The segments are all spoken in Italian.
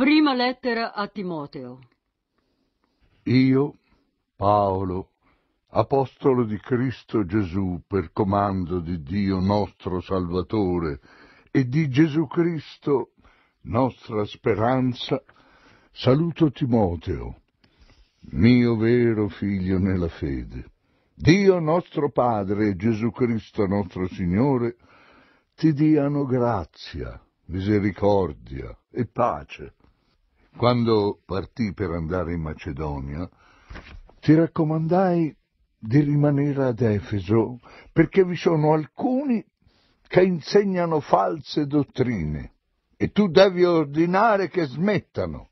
Prima lettera a Timoteo. Io, Paolo, apostolo di Cristo Gesù per comando di Dio nostro Salvatore e di Gesù Cristo, nostra speranza, saluto Timoteo, mio vero figlio nella fede. Dio nostro Padre e Gesù Cristo nostro Signore ti diano grazia, misericordia e pace quando partì per andare in Macedonia, ti raccomandai di rimanere ad Efeso, perché vi sono alcuni che insegnano false dottrine e tu devi ordinare che smettano.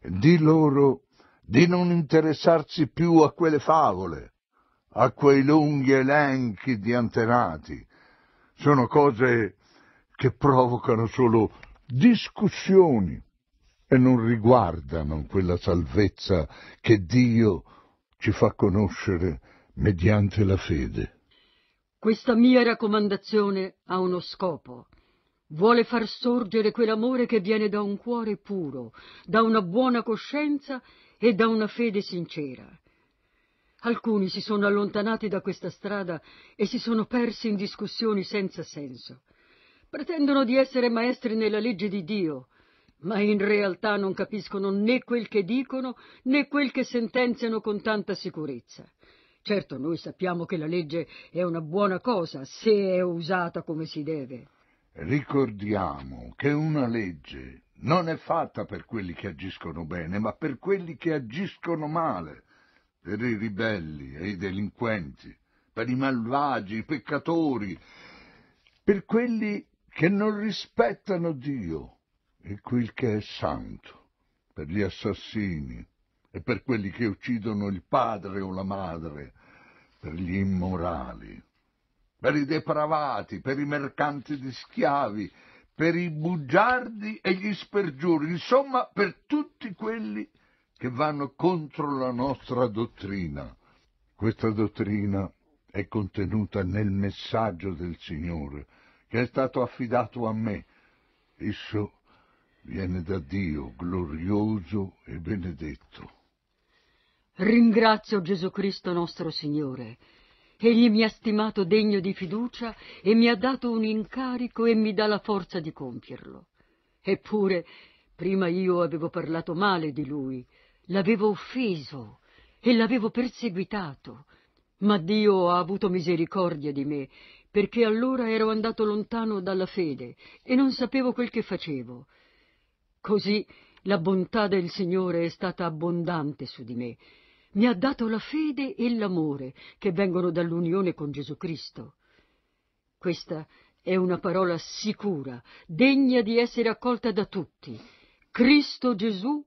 Di loro di non interessarsi più a quelle favole, a quei lunghi elenchi di antenati. Sono cose che provocano solo discussioni e non riguardano quella salvezza che Dio ci fa conoscere mediante la fede. Questa mia raccomandazione ha uno scopo. Vuole far sorgere quell'amore che viene da un cuore puro, da una buona coscienza e da una fede sincera. Alcuni si sono allontanati da questa strada e si sono persi in discussioni senza senso. Pretendono di essere maestri nella legge di Dio, ma in realtà non capiscono né quel che dicono né quel che sentenziano con tanta sicurezza. Certo, noi sappiamo che la legge è una buona cosa se è usata come si deve. Ricordiamo che una legge non è fatta per quelli che agiscono bene, ma per quelli che agiscono male, per i ribelli e i delinquenti, per i malvagi, i peccatori, per quelli che non rispettano Dio e quel che è santo per gli assassini e per quelli che uccidono il padre o la madre, per gli immorali, per i depravati, per i mercanti di schiavi, per i bugiardi e gli spergiuri, insomma per tutti quelli che vanno contro la nostra dottrina. Questa dottrina è contenuta nel messaggio del Signore, che è stato affidato a me. Esso viene da Dio glorioso e benedetto. Ringrazio Gesù Cristo nostro Signore. Egli mi ha stimato degno di fiducia e mi ha dato un incarico e mi dà la forza di compierlo. Eppure, prima io avevo parlato male di lui, l'avevo offeso e l'avevo perseguitato, ma Dio ha avuto misericordia di me, perché allora ero andato lontano dalla fede e non sapevo quel che facevo. Così la bontà del Signore è stata abbondante su di me. Mi ha dato la fede e l'amore che vengono dall'unione con Gesù Cristo. Questa è una parola sicura, degna di essere accolta da tutti. Cristo Gesù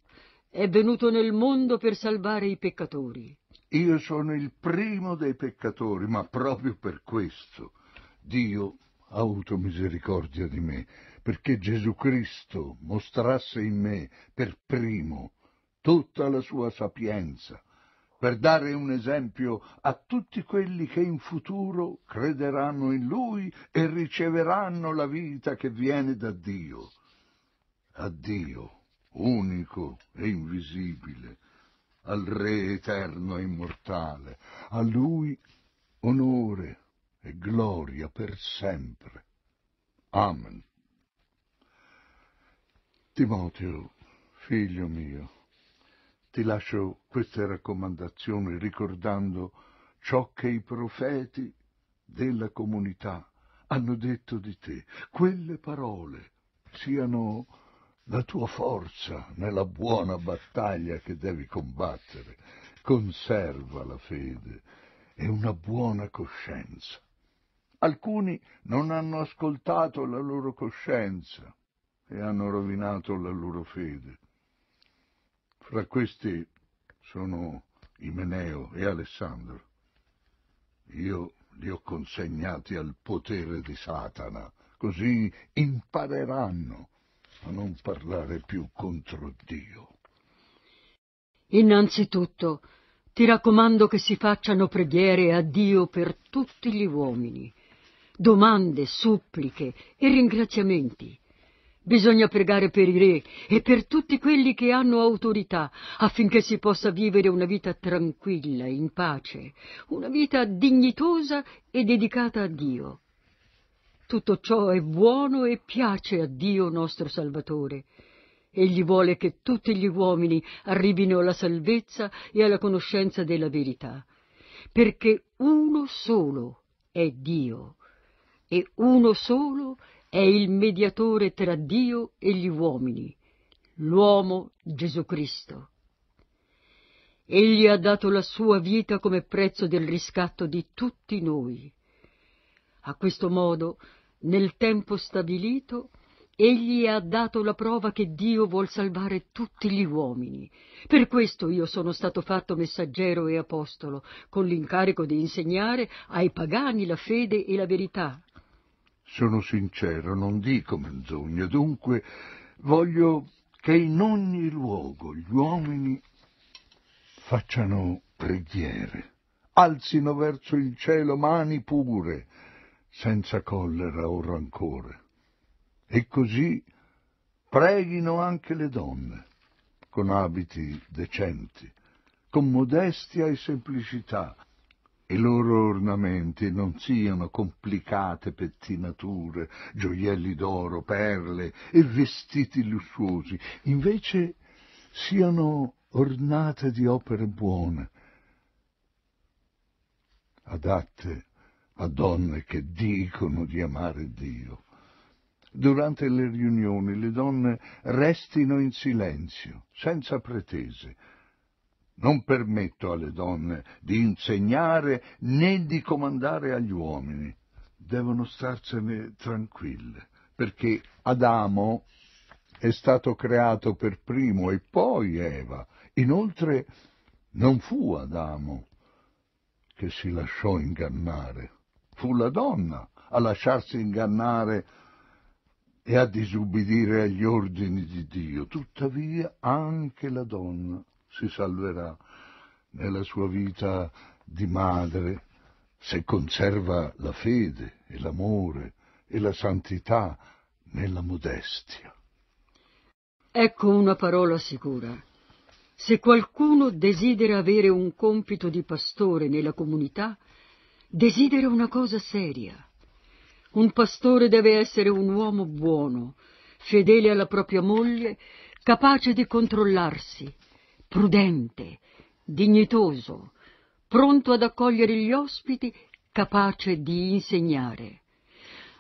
è venuto nel mondo per salvare i peccatori. Io sono il primo dei peccatori, ma proprio per questo Dio ha avuto misericordia di me perché Gesù Cristo mostrasse in me per primo tutta la sua sapienza, per dare un esempio a tutti quelli che in futuro crederanno in Lui e riceveranno la vita che viene da Dio. A Dio, unico e invisibile, al Re eterno e immortale, a Lui onore e gloria per sempre. Amen. Timoteo, figlio mio, ti lascio queste raccomandazioni ricordando ciò che i profeti della comunità hanno detto di te. Quelle parole siano la tua forza nella buona battaglia che devi combattere. Conserva la fede e una buona coscienza. Alcuni non hanno ascoltato la loro coscienza e hanno rovinato la loro fede. Fra questi sono Imeneo e Alessandro. Io li ho consegnati al potere di Satana, così impareranno a non parlare più contro Dio. Innanzitutto, ti raccomando che si facciano preghiere a Dio per tutti gli uomini, domande, suppliche e ringraziamenti, Bisogna pregare per i re e per tutti quelli che hanno autorità affinché si possa vivere una vita tranquilla, in pace, una vita dignitosa e dedicata a Dio. Tutto ciò è buono e piace a Dio nostro Salvatore. Egli vuole che tutti gli uomini arrivino alla salvezza e alla conoscenza della verità, perché uno solo è Dio e uno solo è è il mediatore tra Dio e gli uomini, l'uomo Gesù Cristo. Egli ha dato la sua vita come prezzo del riscatto di tutti noi. A questo modo, nel tempo stabilito, egli ha dato la prova che Dio vuol salvare tutti gli uomini. Per questo io sono stato fatto messaggero e apostolo, con l'incarico di insegnare ai pagani la fede e la verità. Sono sincero, non dico menzogna, dunque voglio che in ogni luogo gli uomini facciano preghiere, alzino verso il cielo mani pure, senza collera o rancore. E così preghino anche le donne, con abiti decenti, con modestia e semplicità, i loro ornamenti non siano complicate pettinature, gioielli d'oro, perle e vestiti lussuosi, invece siano ornate di opere buone, adatte a donne che dicono di amare Dio. Durante le riunioni le donne restino in silenzio, senza pretese, non permetto alle donne di insegnare né di comandare agli uomini. Devono starsene tranquille, perché Adamo è stato creato per primo e poi Eva. Inoltre non fu Adamo che si lasciò ingannare, fu la donna a lasciarsi ingannare e a disubbidire agli ordini di Dio. Tuttavia anche la donna si salverà nella sua vita di madre se conserva la fede e l'amore e la santità nella modestia. Ecco una parola sicura. Se qualcuno desidera avere un compito di pastore nella comunità, desidera una cosa seria. Un pastore deve essere un uomo buono, fedele alla propria moglie, capace di controllarsi, prudente, dignitoso, pronto ad accogliere gli ospiti, capace di insegnare.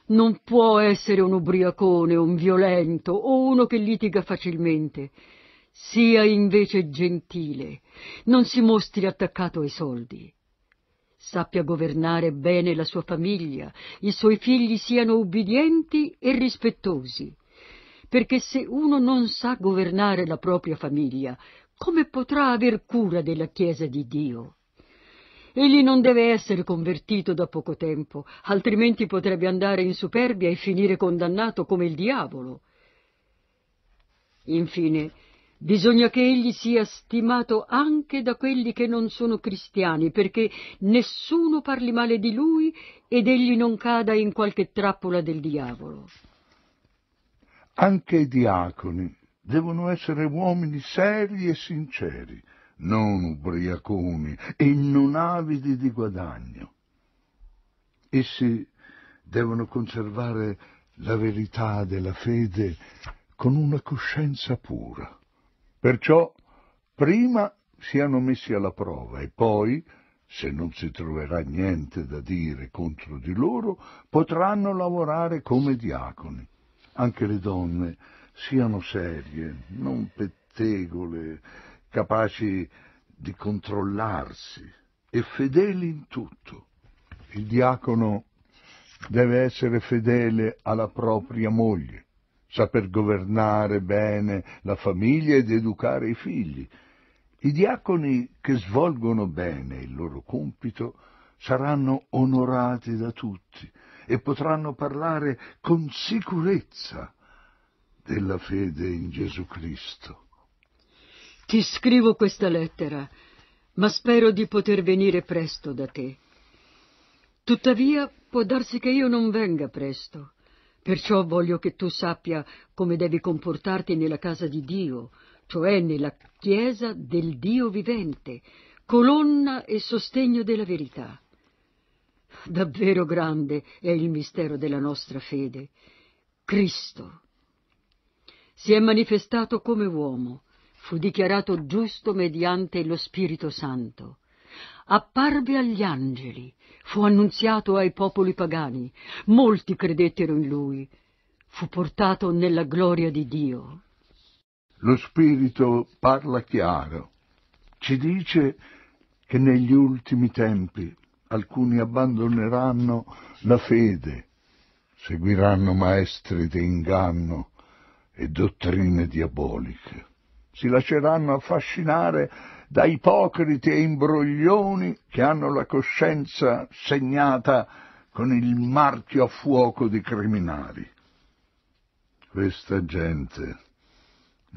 Non può essere un ubriacone, un violento o uno che litiga facilmente. Sia invece gentile, non si mostri attaccato ai soldi. Sappia governare bene la sua famiglia, i suoi figli siano ubbidienti e rispettosi. Perché se uno non sa governare la propria famiglia, come potrà aver cura della Chiesa di Dio? Egli non deve essere convertito da poco tempo, altrimenti potrebbe andare in superbia e finire condannato come il diavolo. Infine, Bisogna che egli sia stimato anche da quelli che non sono cristiani, perché nessuno parli male di lui ed egli non cada in qualche trappola del diavolo. Anche i diaconi devono essere uomini seri e sinceri, non ubriaconi e non avidi di guadagno. Essi devono conservare la verità della fede con una coscienza pura. Perciò prima siano messi alla prova e poi, se non si troverà niente da dire contro di loro, potranno lavorare come diaconi. Anche le donne siano serie, non pettegole, capaci di controllarsi e fedeli in tutto. Il diacono deve essere fedele alla propria moglie, saper governare bene la famiglia ed educare i figli. I diaconi che svolgono bene il loro compito saranno onorati da tutti e potranno parlare con sicurezza della fede in Gesù Cristo. Ti scrivo questa lettera, ma spero di poter venire presto da te. Tuttavia può darsi che io non venga presto, perciò voglio che tu sappia come devi comportarti nella casa di Dio, cioè nella Chiesa del Dio vivente, colonna e sostegno della verità. Davvero grande è il mistero della nostra fede. Cristo si è manifestato come uomo, fu dichiarato giusto mediante lo Spirito Santo. Apparve agli angeli, fu annunziato ai popoli pagani, molti credettero in lui, fu portato nella gloria di Dio. Lo Spirito parla chiaro, ci dice che negli ultimi tempi alcuni abbandoneranno la fede, seguiranno maestri di inganno, e dottrine diaboliche. Si lasceranno affascinare da ipocriti e imbroglioni che hanno la coscienza segnata con il marchio a fuoco di criminali. Questa gente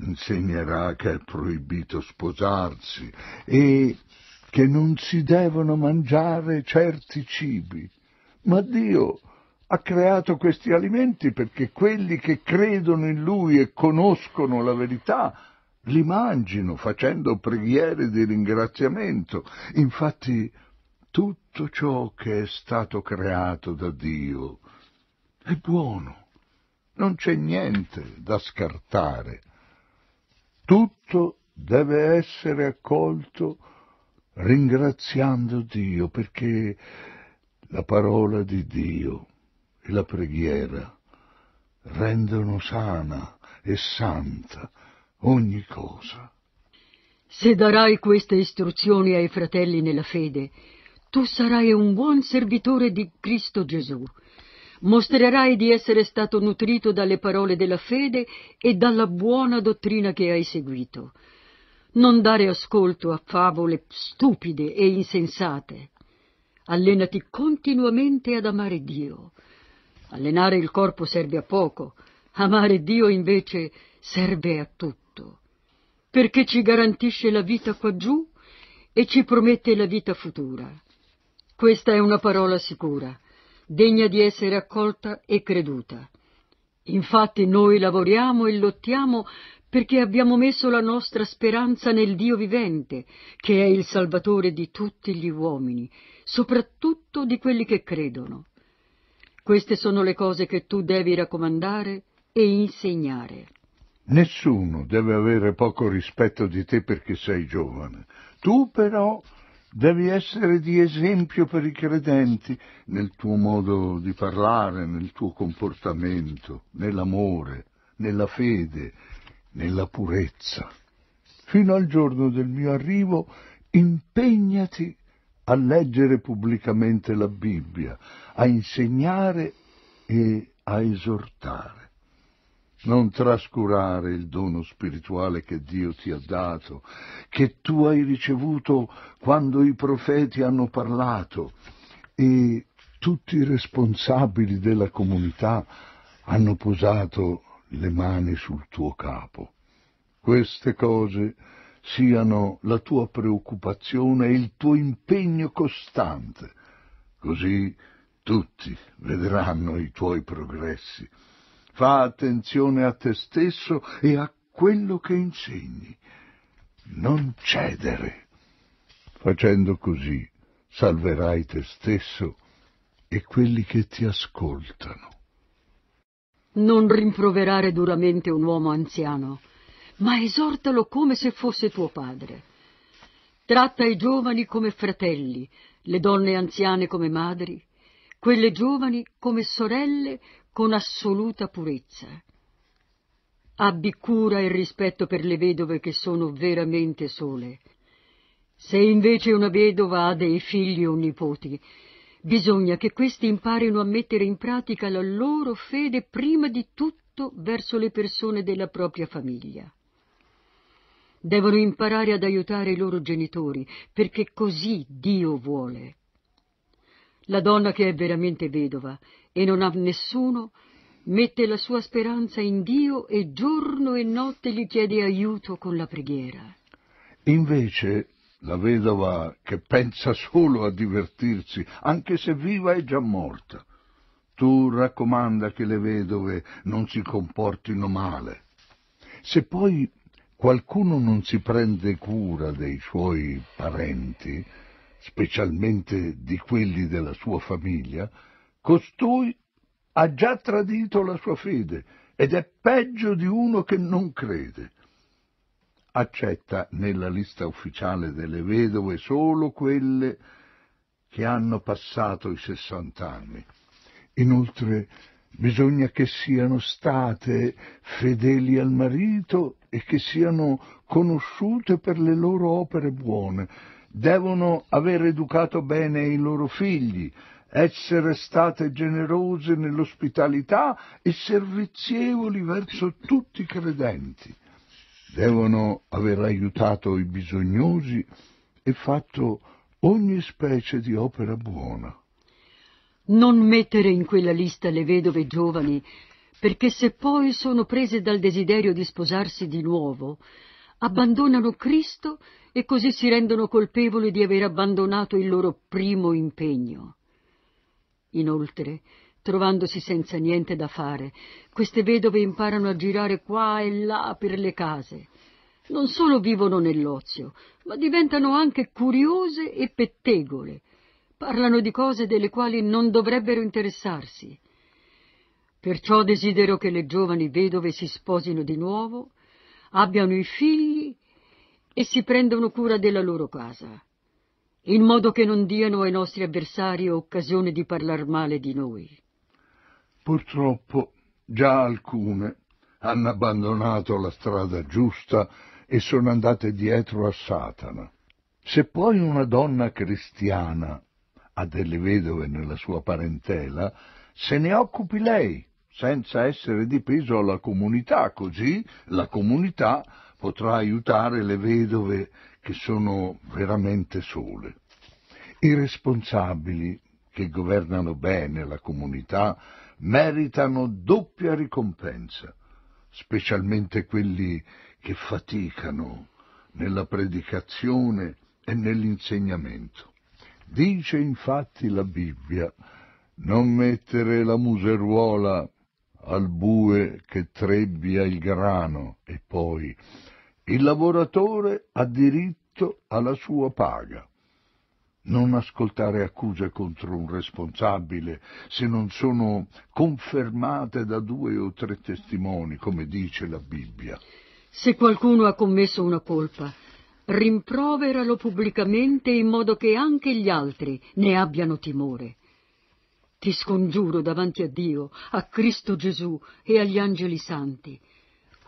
insegnerà che è proibito sposarsi e che non si devono mangiare certi cibi. Ma Dio ha creato questi alimenti perché quelli che credono in lui e conoscono la verità li mangino facendo preghiere di ringraziamento. Infatti tutto ciò che è stato creato da Dio è buono, non c'è niente da scartare. Tutto deve essere accolto ringraziando Dio perché la parola di Dio e la preghiera rendono sana e santa ogni cosa. Se darai queste istruzioni ai fratelli nella fede, tu sarai un buon servitore di Cristo Gesù. Mostrerai di essere stato nutrito dalle parole della fede e dalla buona dottrina che hai seguito. Non dare ascolto a favole stupide e insensate. Allenati continuamente ad amare Dio, Allenare il corpo serve a poco, amare Dio invece serve a tutto, perché ci garantisce la vita quaggiù e ci promette la vita futura. Questa è una parola sicura, degna di essere accolta e creduta. Infatti noi lavoriamo e lottiamo perché abbiamo messo la nostra speranza nel Dio vivente, che è il Salvatore di tutti gli uomini, soprattutto di quelli che credono. Queste sono le cose che tu devi raccomandare e insegnare. Nessuno deve avere poco rispetto di te perché sei giovane. Tu però devi essere di esempio per i credenti nel tuo modo di parlare, nel tuo comportamento, nell'amore, nella fede, nella purezza. Fino al giorno del mio arrivo impegnati a leggere pubblicamente la Bibbia, a insegnare e a esortare. Non trascurare il dono spirituale che Dio ti ha dato, che tu hai ricevuto quando i profeti hanno parlato e tutti i responsabili della comunità hanno posato le mani sul tuo capo. Queste cose siano la tua preoccupazione e il tuo impegno costante, così tutti vedranno i tuoi progressi. Fa attenzione a te stesso e a quello che insegni. Non cedere. Facendo così salverai te stesso e quelli che ti ascoltano. Non rimproverare duramente un uomo anziano ma esortalo come se fosse tuo padre. Tratta i giovani come fratelli, le donne anziane come madri, quelle giovani come sorelle con assoluta purezza. Abbi cura e rispetto per le vedove che sono veramente sole. Se invece una vedova ha dei figli o nipoti, bisogna che questi imparino a mettere in pratica la loro fede prima di tutto verso le persone della propria famiglia devono imparare ad aiutare i loro genitori, perché così Dio vuole. La donna che è veramente vedova e non ha nessuno, mette la sua speranza in Dio e giorno e notte gli chiede aiuto con la preghiera. Invece la vedova che pensa solo a divertirsi, anche se viva è già morta, tu raccomanda che le vedove non si comportino male. Se poi qualcuno non si prende cura dei suoi parenti, specialmente di quelli della sua famiglia, costui ha già tradito la sua fede ed è peggio di uno che non crede. Accetta nella lista ufficiale delle vedove solo quelle che hanno passato i sessant'anni. Inoltre Bisogna che siano state fedeli al marito e che siano conosciute per le loro opere buone. Devono aver educato bene i loro figli, essere state generose nell'ospitalità e servizievoli verso tutti i credenti. Devono aver aiutato i bisognosi e fatto ogni specie di opera buona. Non mettere in quella lista le vedove giovani, perché se poi sono prese dal desiderio di sposarsi di nuovo, abbandonano Cristo e così si rendono colpevoli di aver abbandonato il loro primo impegno. Inoltre, trovandosi senza niente da fare, queste vedove imparano a girare qua e là per le case. Non solo vivono nell'ozio, ma diventano anche curiose e pettegole, parlano di cose delle quali non dovrebbero interessarsi. Perciò desidero che le giovani vedove si sposino di nuovo, abbiano i figli e si prendano cura della loro casa, in modo che non diano ai nostri avversari occasione di parlar male di noi. Purtroppo già alcune hanno abbandonato la strada giusta e sono andate dietro a Satana. Se poi una donna cristiana a delle vedove nella sua parentela, se ne occupi lei, senza essere di peso alla comunità, così la comunità potrà aiutare le vedove che sono veramente sole. I responsabili che governano bene la comunità meritano doppia ricompensa, specialmente quelli che faticano nella predicazione e nell'insegnamento. Dice infatti la Bibbia, non mettere la museruola al bue che trebbia il grano e poi il lavoratore ha diritto alla sua paga. Non ascoltare accuse contro un responsabile se non sono confermate da due o tre testimoni, come dice la Bibbia. Se qualcuno ha commesso una colpa, rimproveralo pubblicamente in modo che anche gli altri ne abbiano timore. Ti scongiuro davanti a Dio, a Cristo Gesù e agli angeli santi.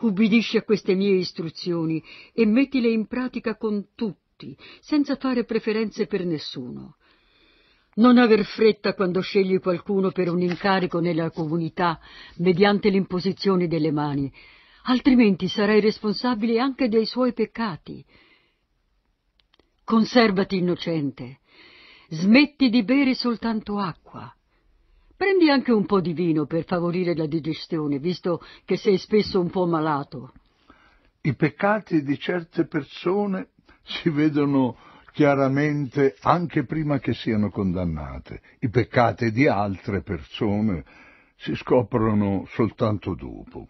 Ubbidisci a queste mie istruzioni e mettile in pratica con tutti, senza fare preferenze per nessuno. Non aver fretta quando scegli qualcuno per un incarico nella comunità mediante l'imposizione delle mani, altrimenti sarai responsabile anche dei suoi peccati. Conservati innocente. Smetti di bere soltanto acqua. Prendi anche un po' di vino per favorire la digestione, visto che sei spesso un po' malato. I peccati di certe persone si vedono chiaramente anche prima che siano condannate. I peccati di altre persone si scoprono soltanto dopo.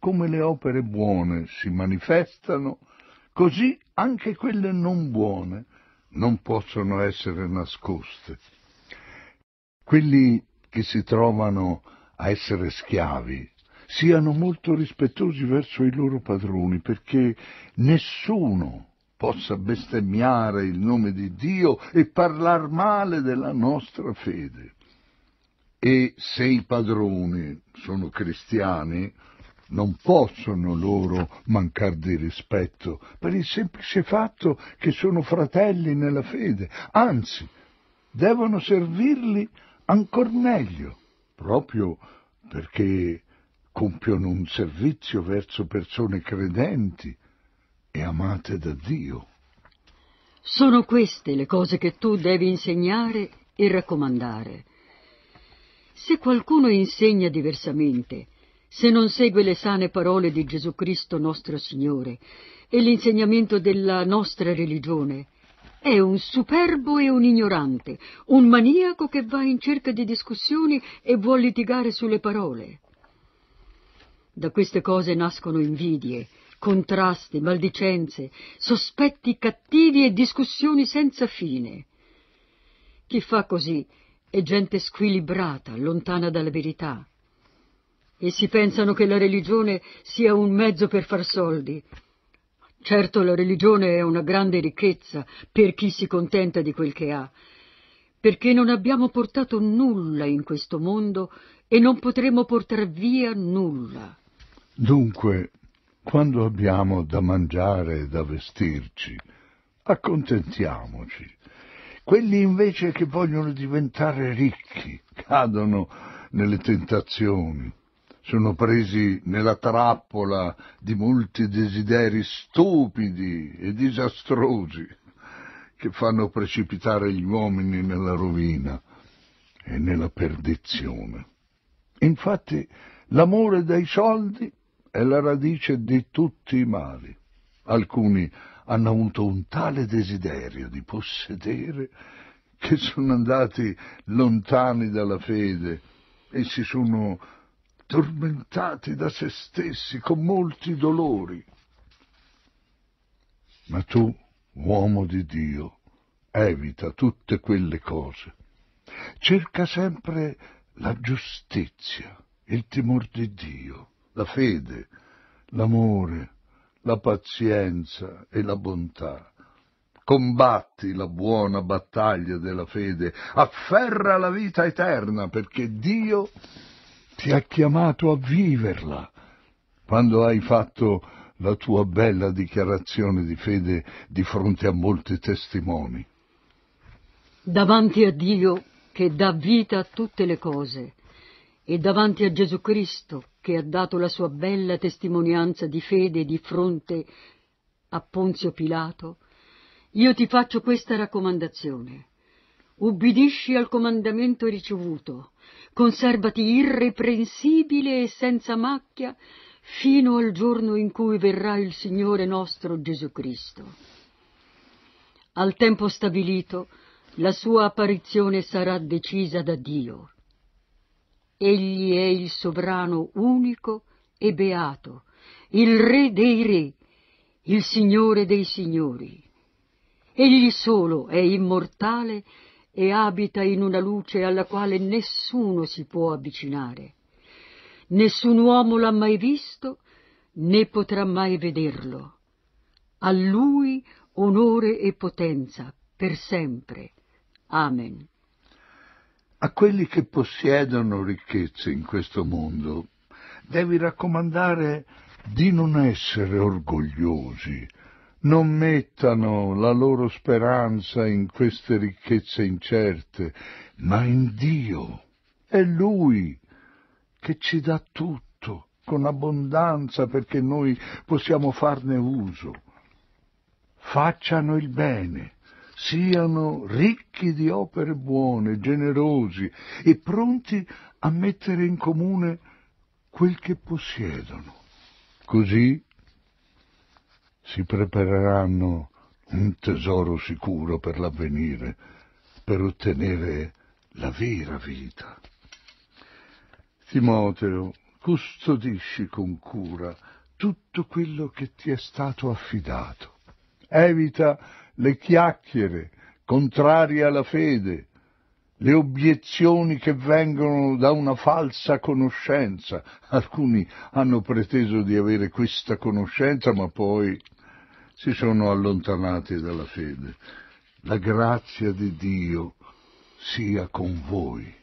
Come le opere buone si manifestano, così anche quelle non buone, non possono essere nascoste. Quelli che si trovano a essere schiavi siano molto rispettosi verso i loro padroni, perché nessuno possa bestemmiare il nome di Dio e parlare male della nostra fede. E se i padroni sono cristiani, non possono loro mancare di rispetto per il semplice fatto che sono fratelli nella fede, anzi devono servirli ancor meglio, proprio perché compiono un servizio verso persone credenti e amate da Dio. Sono queste le cose che tu devi insegnare e raccomandare. Se qualcuno insegna diversamente, se non segue le sane parole di Gesù Cristo nostro Signore e l'insegnamento della nostra religione, è un superbo e un ignorante, un maniaco che va in cerca di discussioni e vuol litigare sulle parole. Da queste cose nascono invidie, contrasti, maldicenze, sospetti cattivi e discussioni senza fine. Chi fa così è gente squilibrata, lontana dalla verità, Essi pensano che la religione sia un mezzo per far soldi. Certo, la religione è una grande ricchezza per chi si contenta di quel che ha, perché non abbiamo portato nulla in questo mondo e non potremo portare via nulla. Dunque, quando abbiamo da mangiare e da vestirci, accontentiamoci. Quelli invece che vogliono diventare ricchi cadono nelle tentazioni, sono presi nella trappola di molti desideri stupidi e disastrosi che fanno precipitare gli uomini nella rovina e nella perdizione. Infatti l'amore dei soldi è la radice di tutti i mali. Alcuni hanno avuto un tale desiderio di possedere che sono andati lontani dalla fede e si sono tormentati da se stessi con molti dolori. Ma tu, uomo di Dio, evita tutte quelle cose. Cerca sempre la giustizia, il timor di Dio, la fede, l'amore, la pazienza e la bontà. Combatti la buona battaglia della fede, afferra la vita eterna perché Dio ti ha chiamato a viverla. Quando hai fatto la tua bella dichiarazione di fede di fronte a molti testimoni. Davanti a Dio che dà vita a tutte le cose e davanti a Gesù Cristo che ha dato la sua bella testimonianza di fede di fronte a Ponzio Pilato, io ti faccio questa raccomandazione ubbidisci al comandamento ricevuto, conservati irreprensibile e senza macchia fino al giorno in cui verrà il Signore nostro Gesù Cristo. Al tempo stabilito la sua apparizione sarà decisa da Dio. Egli è il sovrano unico e beato, il re dei re, il Signore dei signori. Egli solo è immortale e abita in una luce alla quale nessuno si può avvicinare. Nessun uomo l'ha mai visto né potrà mai vederlo. A lui onore e potenza per sempre. Amen. A quelli che possiedono ricchezze in questo mondo devi raccomandare di non essere orgogliosi, non mettano la loro speranza in queste ricchezze incerte, ma in Dio. È Lui che ci dà tutto con abbondanza perché noi possiamo farne uso. Facciano il bene, siano ricchi di opere buone, generosi e pronti a mettere in comune quel che possiedono. Così si prepareranno un tesoro sicuro per l'avvenire, per ottenere la vera vita. Timoteo, custodisci con cura tutto quello che ti è stato affidato. Evita le chiacchiere contrarie alla fede, le obiezioni che vengono da una falsa conoscenza. Alcuni hanno preteso di avere questa conoscenza, ma poi si sono allontanati dalla fede. La grazia di Dio sia con voi.